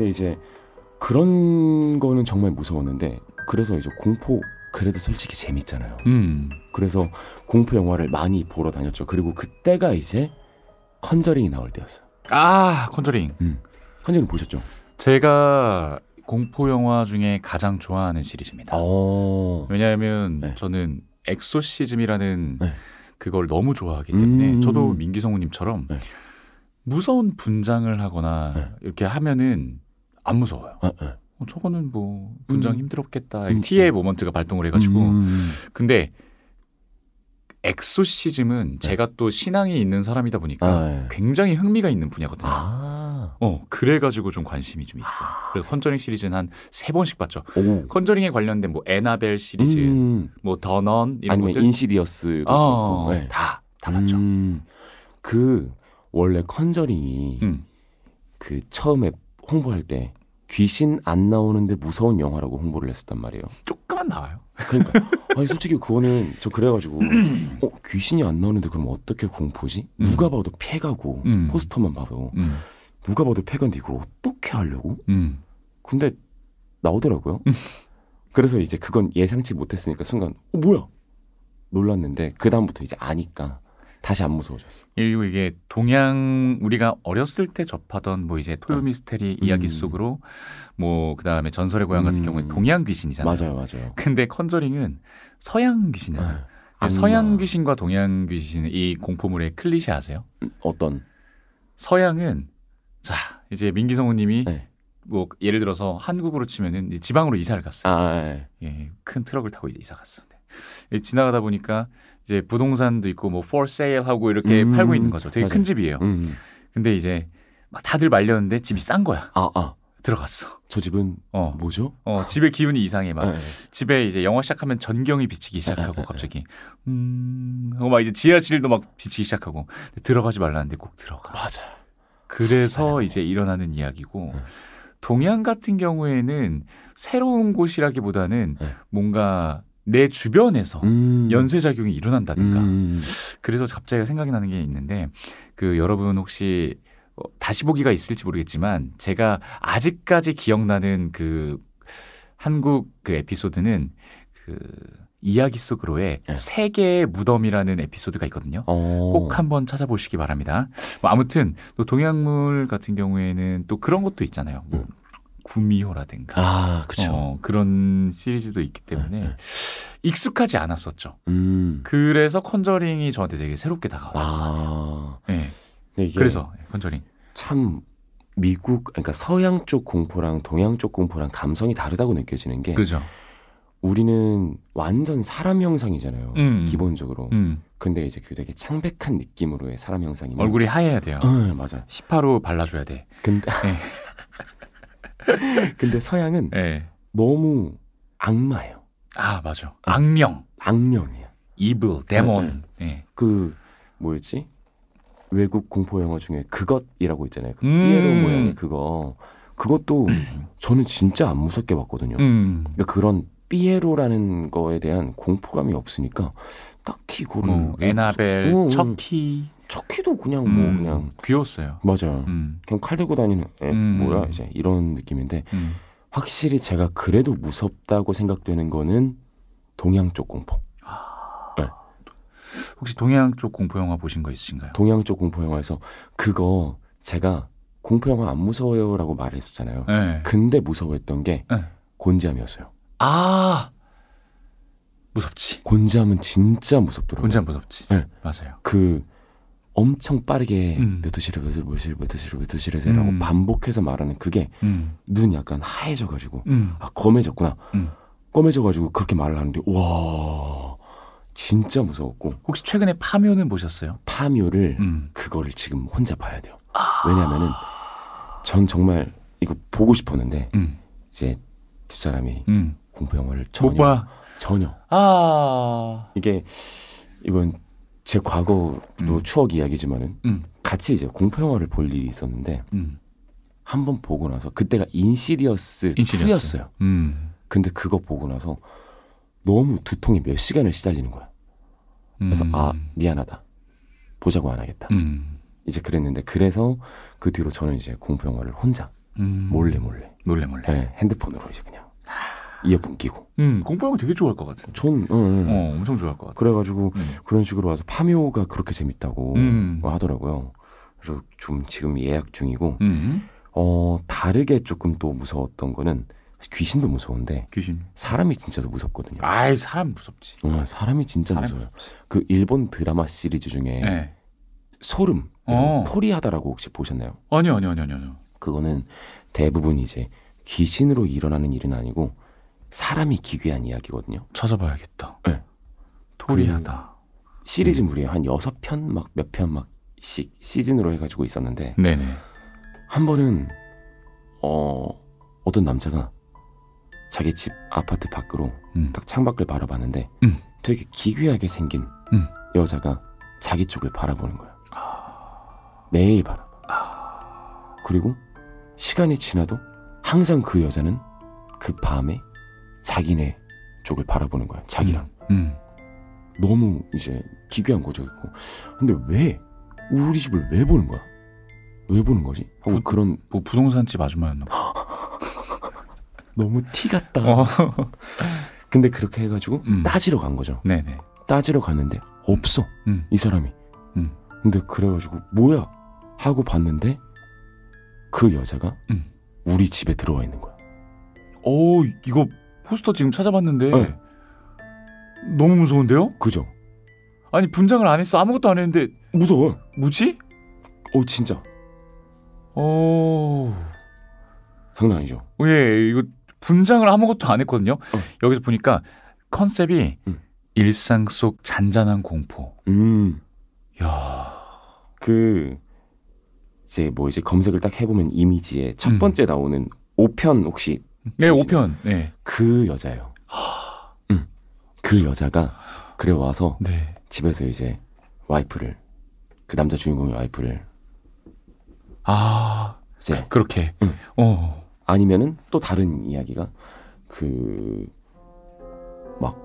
근데 이제 그런 거는 정말 무서웠는데 그래서 이제 공포 그래도 솔직히 재밌잖아요. 음. 그래서 공포 영화를 많이 보러 다녔죠. 그리고 그때가 이제 컨저링이 나올 때였어요. 아 컨저링. 음. 컨저링 보셨죠? 제가 공포 영화 중에 가장 좋아하는 시리즈입니다. 오. 어. 왜냐하면 네. 저는 엑소시즘이라는 네. 그걸 너무 좋아하기 때문에 음. 저도 민기성우님처럼 네. 무서운 분장을 하거나 네. 이렇게 하면은 안 무서워요. 어, 어. 어, 저거는 뭐 분장 음. 힘들었겠다. 음. TA 음. 모먼트가 발동을 해가지고 음, 음, 음. 근데 엑소시즘은 네. 제가 또 신앙이 있는 사람이다 보니까 아, 네. 굉장히 흥미가 있는 분야거든요. 아. 어 그래가지고 좀 관심이 좀 있어. 아. 그래서 컨저링 시리즈는 한 세 번씩 봤죠. 오. 컨저링에 관련된 뭐 에나벨 시리즈, 뭐 더넌 이런 아니면 것들 인시디어스 어, 어, 어, 네. 다다 봤죠. 그 원래 컨저링이 그 처음에 홍보할 때 귀신 안 나오는데 무서운 영화라고 홍보를 했었단 말이에요. 조금만 나와요. 그러니까 아니 솔직히 그거는 저 그래가지고 어 귀신이 안 나오는데 그럼 어떻게 공포지? 음. 누가 봐도 폐가고 음. 포스터만 봐도 음. 누가 봐도 폐건데 이걸 어떻게 하려고? 음. 근데 나오더라고요. 음. 그래서 이제 그건 예상치 못했으니까 순간 어 뭐야 놀랐는데 그 다음부터 이제 아니까 다시 안 무서워졌어. 그리고 이게 동양 우리가 어렸을 때 접하던 뭐 이제 토요 음. 미스테리 음. 이야기 속으로 뭐 그다음에 전설의 고향 같은 음. 경우에 동양 귀신이잖아요. 맞아요, 맞아요. 근데 컨저링은 서양 귀신이에요. 아, 그 서양 귀신과 동양 귀신 이 공포물의 클리셰 아세요? 음, 어떤? 서양은 자 이제 민기성우님이 네. 뭐 예를 들어서 한국으로 치면은 지방으로 이사를 갔어요. 아, 네. 예, 큰 트럭을 타고 이제 이사 갔어. 예, 지나가다 보니까 이제 부동산도 있고 뭐 for sale 하고 이렇게 음, 팔고 있는 거죠. 되게 맞아요. 큰 집이에요. 음. 근데 이제 막 다들 말렸는데 집이 싼 거야. 아, 아. 들어갔어. 저 집은 어. 뭐죠? 어, 집에 기운이 이상해 막. 네, 네. 집에 이제 영화 시작하면 전경이 비치기 시작하고 네, 네, 갑자기 음, 어, 막 이제 지하실도 막 비치기 시작하고 들어가지 말라는데 꼭 들어가. 맞아. 그래서 이제 일어나는 이야기고 네. 동양 같은 경우에는 새로운 곳이라기보다는 네. 뭔가 내 주변에서 음. 연쇄 작용이 일어난다든가. 음. 그래서 갑자기 생각이 나는 게 있는데 그 여러분 혹시 어, 다시 보기가 있을지 모르겠지만 제가 아직까지 기억나는 그 한국 그 에피소드는 그 이야기 속으로의 네. 세계의 무덤이라는 에피소드가 있거든요. 오. 어. 꼭 한번 찾아보시기 바랍니다. 뭐 아무튼 또 동양물 같은 경우에는 또 그런 것도 있잖아요. 뭐 음. 구미호라든가 아, 그쵸. 어, 그런 시리즈도 있기 때문에 네, 네. 익숙하지 않았었죠. 음. 그래서 컨저링이 저한테 되게 새롭게 다가왔던 아. 것같아 예. 그래서 예, 컨저링 참 미국 그러니까 서양 쪽 공포랑 동양 쪽 공포랑 감성이 다르다고 느껴지는 게 그죠. 우리는 완전 사람 형상이잖아요. 음. 기본적으로. 음. 근데 이제 그 되게 창백한 느낌으로의 사람 형상이 얼굴이 하얘야 돼요. 어, 맞아. 18호 발라줘야 돼. 근데 예. 근데 서양은 네. 너무 악마예요. 아 맞아. 네. 악령. 악령이야. 이브 데몬. 네. 네. 예. 그 뭐였지? 외국 공포 영화 중에 그것이라고 있잖아요. 그 음. 피에로 모양의 그거. 그것도 저는 진짜 안 무섭게 봤거든요. 음. 그러니까 그런 피에로라는 거에 대한 공포감이 없으니까 딱히 그런 뭐, 에나벨, 어, 척키 어, 어. 척키도 그냥 뭐 음. 뭐 그냥 귀여웠어요. 맞아요. 음. 그냥 칼 들고 다니는 에, 음. 뭐야 이제 이런 느낌인데 음. 확실히 제가 그래도 무섭다고 생각되는 거는 동양 쪽 공포. 아... 네. 혹시 동양 쪽 공포 영화 보신 거 있으신가요? 동양 쪽 공포 영화에서 그거 제가 공포 영화 안 무서워요라고 말했었잖아요. 네. 근데 무서워했던 게 네. 곤지암이었어요. 아 무섭지. 곤지암은 진짜 무섭더라고요. 곤지암 무섭지. 네. 맞아요. 그 엄청 빠르게 음. 몇 도시를 몇 도시를 몇 도시를 몇 도시에서 라고 음. 반복해서 말하는 그게 음. 눈이 약간 하얘져 가지고 음. 아 검해졌구나 음. 검해져 가지고 그렇게 말을 하는데 와 진짜 무서웠고 혹시 최근에 파묘는 보셨어요? 파묘를 음. 그거를 지금 혼자 봐야 돼요. 아. 왜냐면은 전 정말 이거 보고 싶었는데 이제 집사람이 공포 영화를 전혀 전혀 아 이게 이건 제 과거도 음. 추억 이야기지만은 음. 같이 이제 공포 영화를 볼 일이 있었는데 음. 한번 보고 나서 그때가 인시디어스, 인시 2였어요. 음. 근데 그거 보고 나서 너무 두통이 몇 시간을 시달리는 거야. 그래서 음. 아 미안하다 보자고 안 하겠다. 음. 이제 그랬는데 그래서 그 뒤로 저는 이제 공포 영화를 혼자 몰래 몰래 몰래 몰래 네, 핸드폰으로 이제 그냥 이어폰 끼고. 음, 공포하는 되게 좋아할 것 같은. 전, 어, 어, 어 엄청 좋아할 것 같아. 그래가지고 음. 그런 식으로 와서 파묘가 그렇게 재밌다고 음. 뭐 하더라고요. 그래서 좀 지금 예약 중이고, 음. 어 다르게 조금 또 무서웠던 거는 귀신도 무서운데 귀신. 사람이 진짜 더 무섭거든요. 아 사람 무섭지. 어, 사람이 진짜 사람 무서워그 일본 드라마 시리즈 중에 네. 소름, 어. 토리하다라고 혹시 보셨나요? 아니요, 아니요, 아니요, 아니요. 그거는 대부분 이제 귀신으로 일어나는 일은 아니고 사람이 기괴한 이야기거든요. 찾아봐야겠다. 네. 토리하다. 그 시리즈물이에요. 음. 한 여섯 편 막 몇 편 막씩 시즌으로 해가지고 있었는데 네네. 한 번은 어 어떤 남자가 자기 집 아파트 밖으로 음. 딱 창밖을 바라봤는데 음. 되게 기괴하게 생긴 음. 여자가 자기 쪽을 바라보는 거예요. 아... 매일 바라봐. 아... 그리고 시간이 지나도 항상 그 여자는 그 밤에 자기네 쪽을 바라보는 거야. 자기랑. 음. 음. 너무 이제 기괴한 거죠. 근데 왜 우리 집을 왜 보는 거야? 왜 보는 거지? 부, 그런 뭐 부동산 집 아줌마였나? 너무 티 같다. 어. 근데 그렇게 해가지고 음. 따지러 간 거죠. 네네. 따지러 갔는데 없어 음. 이 사람이. 음. 근데 그래가지고 뭐야 하고 봤는데 그 여자가 음. 우리 집에 들어와 있는 거야. 어 이거 포스터 지금 찾아봤는데 네. 너무 무서운데요? 그죠. 아니 분장을 안 했어 아무것도 안 했는데 무서워. 뭐지? 어 진짜. 어 장난 아니죠. 어, 예 이거 분장을 아무것도 안 했거든요. 어. 여기서 보니까 컨셉이 음. 일상 속 잔잔한 공포. 음. 야. 그 이제 뭐 이제 검색을 딱 해보면 이미지에 첫 음. 번째 음. 나오는 5편 혹시 네, 5편. 네. 그 여자예요. 음. 그 여자가 그래 와서 네. 집에서 이제 와이프를 그 남자 주인공의 와이프를 아 이제 그, 그렇게 응. 음. 어 아니면은 또 다른 이야기가 그 막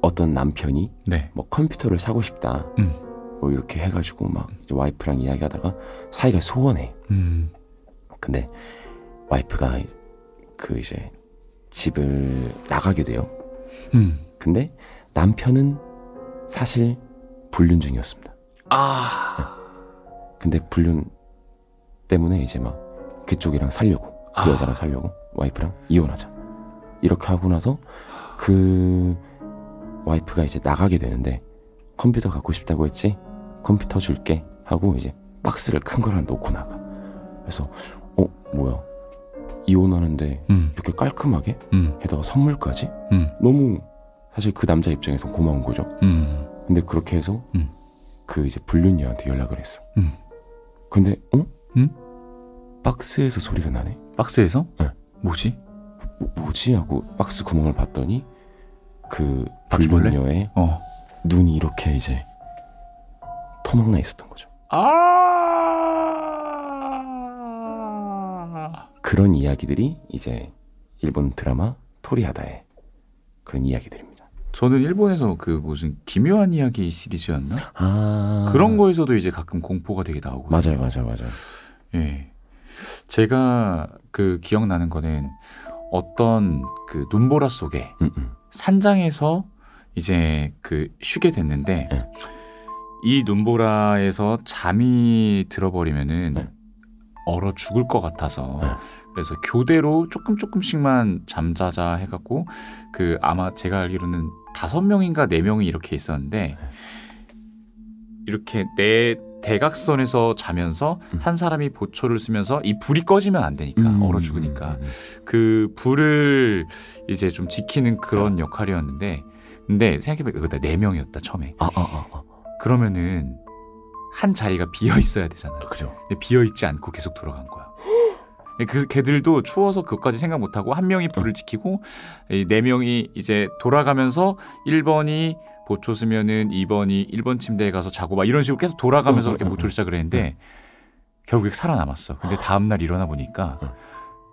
어떤 남편이 네. 뭐 컴퓨터를 사고 싶다 음. 뭐 이렇게 해가지고 막 와이프랑 이야기하다가 사이가 소원해 음. 근데 와이프가 그 이제 집을 나가게 돼요. 음. 근데 남편은 사실 불륜 중이었습니다. 아. 네. 근데 불륜 때문에 이제 막 그쪽이랑 살려고 그 아. 여자랑 살려고 와이프랑 이혼하자 이렇게 하고 나서 그 와이프가 이제 나가게 되는데 컴퓨터 갖고 싶다고 했지 컴퓨터 줄게 하고 이제 박스를 큰걸하 놓고 나가 그래서 어 뭐야 이혼하는데 음. 이렇게 깔끔하게 음. 게다가 선물까지 음. 너무 사실 그 남자 입장에서 고마운 거죠. 음. 근데 그렇게 해서 음. 그 이제 불륜녀한테 연락을 했어. 음. 근데 어? 박스에서 소리가 나네. 박스에서? 네. 뭐지? 뭐, 지 하고 박스 구멍을 봤더니 그 불륜녀의 어. 눈이 이렇게 이제 터막나 있었던 거죠. 아! 그런 이야기들이 이제 일본 드라마 토리하다의 그런 이야기들입니다. 저는 일본에서 그 무슨 기묘한 이야기 시리즈였나? 아... 그런 거에서도 이제 가끔 공포가 되게 나오고. 맞아요, 맞아요, 맞아요. 예. 제가 그 기억나는 거는 어떤 그 눈보라 속에 음음. 음. 산장에서 이제 그 쉬게 됐는데 네. 이 눈보라에서 잠이 들어버리면은 네. 얼어 죽을 것 같아서 네. 그래서 교대로 조금 조금씩만 잠자자 해갖고 그 아마 제가 알기로는 다섯 명인가 네 명이 이렇게 있었는데 네. 이렇게 내 대각선에서 자면서 음. 한 사람이 보초를 쓰면서 이 불이 꺼지면 안 되니까 음. 얼어 죽으니까 음, 음, 음. 그 불을 이제 좀 지키는 그런 역할이었는데 근데 생각해보니까 그다네 명이었다 처음에 아, 아, 아, 그러면은 한 자리가 비어 있어야 되잖아요. 그죠. 근데 비어 있지 않고 계속 돌아간 거야. 예, 그 걔들도 추워서 그것까지 생각 못 하고 한 명이 불을 지키고 네 명이 이제 돌아가면서 1번이 보초 쓰면은 2번이 1번 침대에 가서 자고 막 이런 식으로 계속 돌아가면서 그렇게 보초를 시작 했는데 결국에 살아남았어. 근데 아. 다음 날 일어나 보니까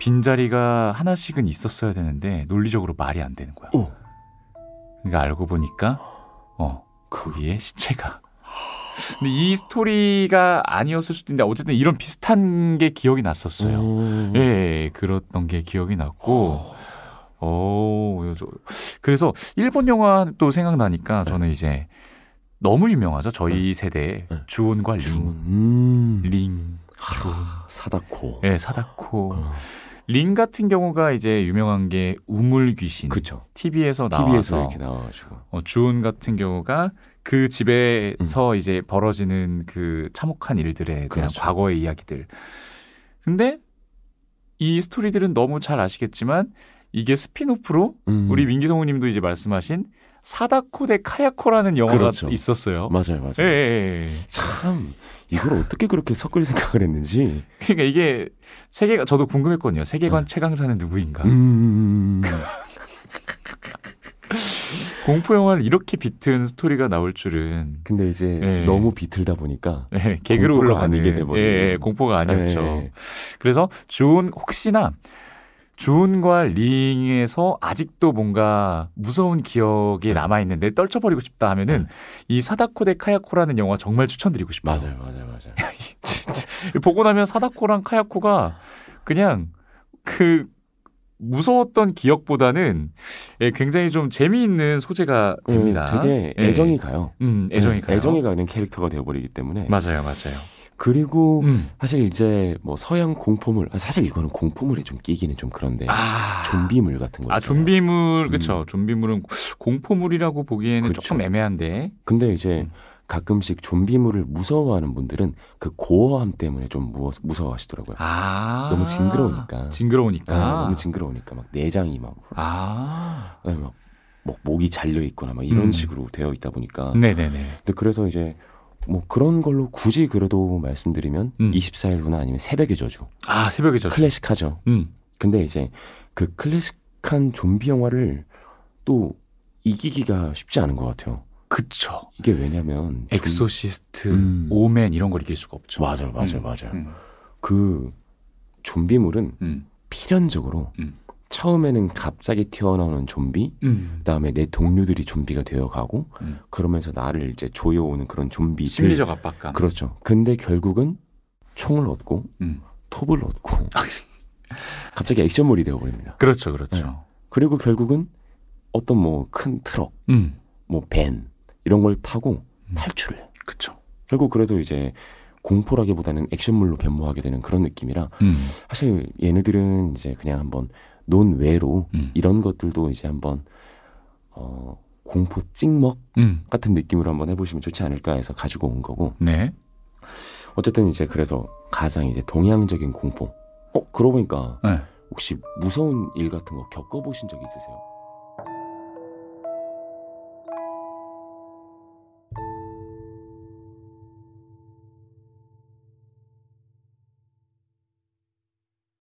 빈자리가 하나씩은 있었어야 되는데 논리적으로 말이 안 되는 거야. 그러니까 알고 보니까 어 거기에 시체가 근데 이 스토리가 아니었을 수도 있는데 어쨌든 이런 비슷한 게 기억이 났었어요. 음. 예, 그랬던 게 기억이 났고. 오, 어, 그래서 일본 영화 또 생각나니까 네. 저는 이제 너무 유명하죠. 저희 네. 세대 네. 주온과 링, 음. 링, 하, 아, 주온, 사다코, 예, 사다코. 어. 링 같은 경우가 이제 유명한 게 우물 귀신. 그쵸. TV에서 나와서 TV에서 나와가지고. 어, 주은 같은 경우가 그 집에서 음. 이제 벌어지는 그 참혹한 일들에 대한 그렇죠. 과거의 이야기들. 근데 이 스토리들은 너무 잘 아시겠지만 이게 스피노프로 음. 우리 민기성우님도 이제 말씀하신 사다코 대 카야코라는 영화가 그렇죠. 있었어요. 맞아요, 맞아요. 예, 예, 예. 예. 참 이걸 어떻게 그렇게 섞을 생각을 했는지. 그러니까 이게 세계가 저도 궁금했거든요. 세계관 네. 최강사는 누구인가. 음... 공포 영화를 이렇게 비튼 스토리가 나올 줄은. 근데 이제 네. 너무 비틀다 보니까 네, 개그로 올라가는 게 돼버린. 예, 예, 공포가 아니었죠. 예. 그래서 주온 혹시나 주운과 링에서 아직도 뭔가 무서운 기억이 남아 있는데 떨쳐버리고 싶다 하면은 네. 이 사다코데 카야코라는 영화 정말 추천드리고 싶어요. 맞아요, 맞아요, 맞아요. 보고 나면 사다코랑 카야코가 그냥 그 무서웠던 기억보다는 예, 굉장히 좀 재미있는 소재가 음, 됩니다. 되게 예. 애정이 가요. 음, 애정이 네, 가요. 애정이 가는 캐릭터가 되어버리기 때문에. 맞아요, 맞아요. 그리고 음. 사실 이제 뭐 서양 공포물 아, 사실 이거는 공포물에 좀 끼기는 좀 그런데 아. 좀비물 같은 거. 있아 좀비물 그렇죠. 음. 좀비물은 공포물이라고 보기에는 그쵸. 조금 애매한데. 근데 이제 음. 가끔씩 좀비물을 무서워하는 분들은 그 고어함 때문에 좀 무서워, 하시더라고요 아~ 너무 징그러우니까. 징그러우니까. 아, 너무 징그러우니까 막 내장이 막. 아. 네, 막 목이 잘려 있거나 막 이런 음. 식으로 되어 있다 보니까. 네네네. 근데 그래서 이제 뭐 그런 걸로 굳이 그래도 말씀드리면 음. 24일 후나 아니면 새벽의 저주. 아, 새벽의 저주. 클래식하죠. 음. 근데 이제 그 클래식한 좀비 영화를 또 이기기가 쉽지 않은 것 같아요. 그쵸. 이게 왜냐면 엑소시스트, 좀... 음. 오맨 이런 걸 이길 수가 없죠. 맞아요, 맞아요, 음. 맞아요. 음. 그 좀비물은 음. 음. 필연적으로 음. 처음에는 갑자기 튀어나오는 좀비, 음. 그다음에 내 동료들이 좀비가 되어가고 음. 그러면서 나를 이제 조여오는 그런 좀비 심리적 압박감 그렇죠. 근데 결국은 총을 얻고 음. 톱을 얻고 아, 갑자기 액션물이 되어버립니다. 그렇죠, 그렇죠. 네. 그리고 결국은 어떤 뭐 큰 트럭, 음. 뭐밴 이런 걸 타고 음. 탈출을. 그렇죠. 결국 그래도 이제 공포라기보다는 액션물로 변모하게 되는 그런 느낌이라 음. 사실 얘네들은 이제 그냥 한번 논외로 음. 이런 것들도 이제 한번 어, 공포 찍먹 음. 같은 느낌으로 한번 해보시면 좋지 않을까 해서 가지고 온 거고. 네. 어쨌든 이제 그래서 가장 이제 동양적인 공포. 어 그러고 보니까 네. 혹시 무서운 일 같은 거 겪어보신 적이 있으세요?